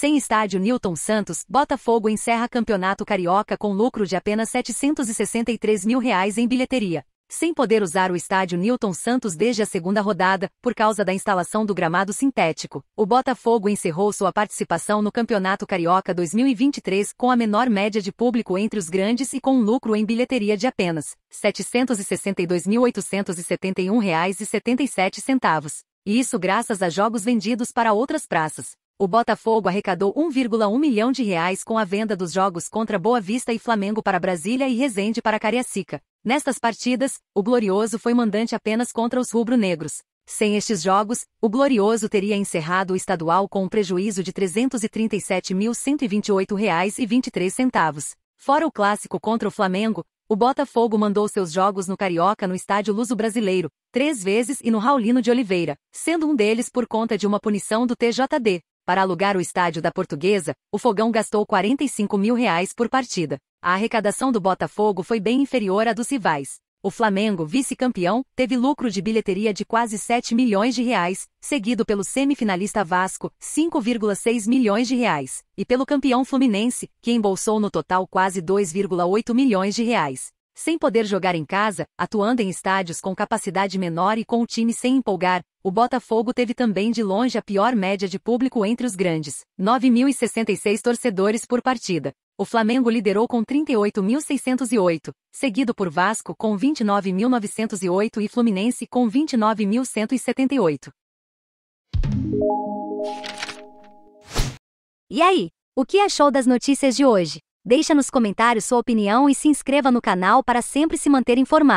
Sem estádio Newton Santos, Botafogo encerra campeonato carioca com lucro de apenas 763 mil reais em bilheteria. Sem poder usar o estádio Newton Santos desde a segunda rodada, por causa da instalação do gramado sintético, o Botafogo encerrou sua participação no Campeonato Carioca 2023 com a menor média de público entre os grandes e com um lucro em bilheteria de apenas R$ 762.871,77. Isso graças a jogos vendidos para outras praças o Botafogo arrecadou 1,1 milhão de reais com a venda dos jogos contra Boa Vista e Flamengo para Brasília e Resende para Cariacica. Nestas partidas, o Glorioso foi mandante apenas contra os rubro-negros. Sem estes jogos, o Glorioso teria encerrado o estadual com um prejuízo de R$ 337.128,23. Fora o clássico contra o Flamengo, o Botafogo mandou seus jogos no Carioca no estádio Luso Brasileiro, três vezes e no Raulino de Oliveira, sendo um deles por conta de uma punição do TJD. Para alugar o estádio da Portuguesa, o Fogão gastou 45 mil reais por partida. A arrecadação do Botafogo foi bem inferior à dos rivais. O Flamengo, vice-campeão, teve lucro de bilheteria de quase 7 milhões de reais, seguido pelo semifinalista Vasco, 5,6 milhões de reais, e pelo campeão Fluminense, que embolsou no total quase 2,8 milhões de reais. Sem poder jogar em casa, atuando em estádios com capacidade menor e com o time sem empolgar, o Botafogo teve também de longe a pior média de público entre os grandes, 9.066 torcedores por partida. O Flamengo liderou com 38.608, seguido por Vasco com 29.908 e Fluminense com 29.178. E aí, o que achou das notícias de hoje? Deixa nos comentários sua opinião e se inscreva no canal para sempre se manter informado.